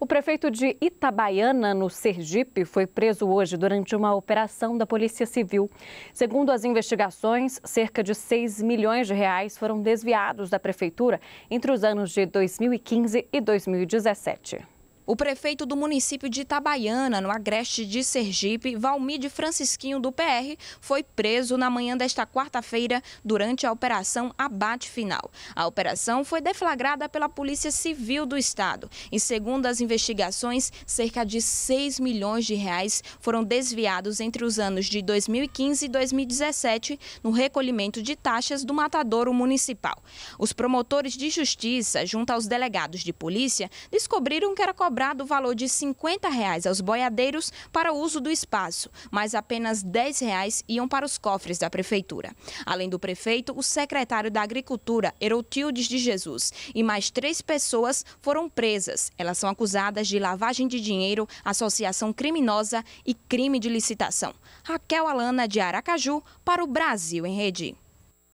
O prefeito de Itabaiana, no Sergipe, foi preso hoje durante uma operação da Polícia Civil. Segundo as investigações, cerca de 6 milhões de reais foram desviados da prefeitura entre os anos de 2015 e 2017. O prefeito do município de Itabaiana, no agreste de Sergipe, Valmide Francisquinho do PR, foi preso na manhã desta quarta-feira durante a operação Abate Final. A operação foi deflagrada pela Polícia Civil do Estado e, segundo as investigações, cerca de 6 milhões de reais foram desviados entre os anos de 2015 e 2017 no recolhimento de taxas do matadouro municipal. Os promotores de justiça, junto aos delegados de polícia, descobriram que era cobrado cobrado o valor de 50 reais aos boiadeiros para o uso do espaço, mas apenas 10 reais iam para os cofres da prefeitura. Além do prefeito, o secretário da Agricultura, Erotildes de Jesus, e mais três pessoas foram presas. Elas são acusadas de lavagem de dinheiro, associação criminosa e crime de licitação. Raquel Alana, de Aracaju, para o Brasil em Rede.